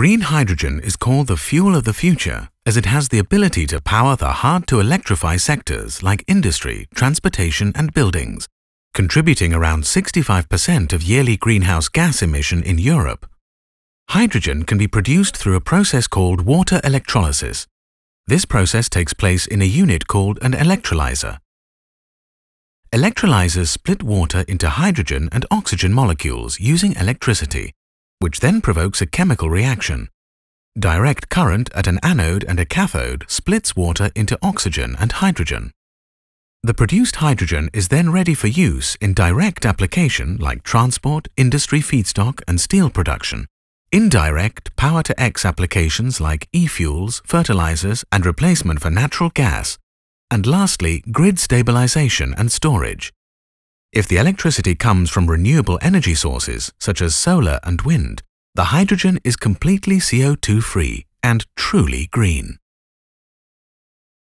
Green hydrogen is called the fuel of the future as it has the ability to power the hard-to-electrify sectors like industry, transportation and buildings, contributing around 65% of yearly greenhouse gas emission in Europe. Hydrogen can be produced through a process called water electrolysis. This process takes place in a unit called an electrolyzer. Electrolyzers split water into hydrogen and oxygen molecules using electricity which then provokes a chemical reaction. Direct current at an anode and a cathode splits water into oxygen and hydrogen. The produced hydrogen is then ready for use in direct application like transport, industry feedstock and steel production, indirect power-to-X applications like e-fuels, fertilizers and replacement for natural gas, and lastly grid stabilization and storage. If the electricity comes from renewable energy sources, such as solar and wind, the hydrogen is completely CO2-free and truly green.